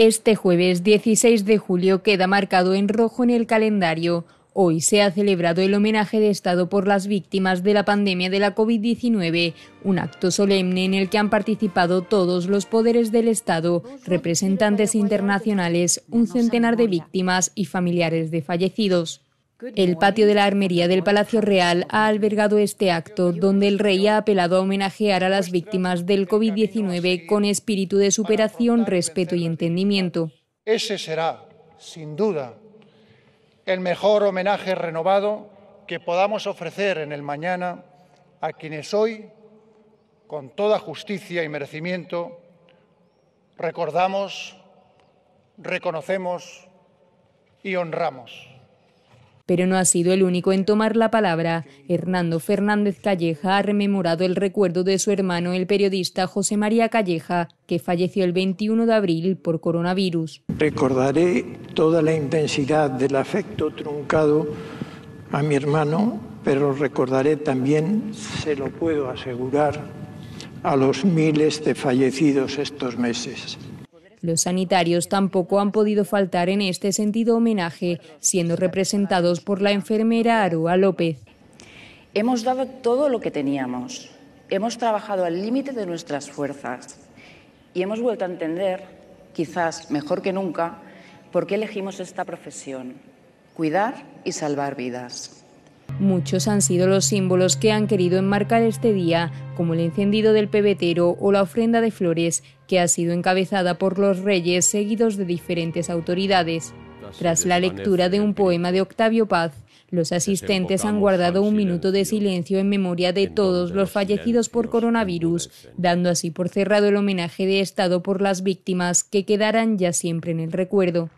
Este jueves 16 de julio queda marcado en rojo en el calendario. Hoy se ha celebrado el homenaje de Estado por las víctimas de la pandemia de la COVID-19, un acto solemne en el que han participado todos los poderes del Estado, representantes internacionales, un centenar de víctimas y familiares de fallecidos. El patio de la armería del Palacio Real ha albergado este acto, donde el rey ha apelado a homenajear a las víctimas del COVID-19 con espíritu de superación, respeto y entendimiento. Ese será, sin duda, el mejor homenaje renovado que podamos ofrecer en el mañana a quienes hoy, con toda justicia y merecimiento, recordamos, reconocemos y honramos. Pero no ha sido el único en tomar la palabra. Hernando Fernández Calleja ha rememorado el recuerdo de su hermano, el periodista José María Calleja, que falleció el 21 de abril por coronavirus. Recordaré toda la intensidad del afecto truncado a mi hermano, pero recordaré también, se lo puedo asegurar, a los miles de fallecidos estos meses. Los sanitarios tampoco han podido faltar en este sentido homenaje, siendo representados por la enfermera Arua López. Hemos dado todo lo que teníamos, hemos trabajado al límite de nuestras fuerzas y hemos vuelto a entender, quizás mejor que nunca, por qué elegimos esta profesión, cuidar y salvar vidas. Muchos han sido los símbolos que han querido enmarcar este día, como el encendido del pebetero o la ofrenda de flores, que ha sido encabezada por los reyes seguidos de diferentes autoridades. Tras la lectura de un poema de Octavio Paz, los asistentes han guardado un minuto de silencio en memoria de todos los fallecidos por coronavirus, dando así por cerrado el homenaje de Estado por las víctimas que quedarán ya siempre en el recuerdo.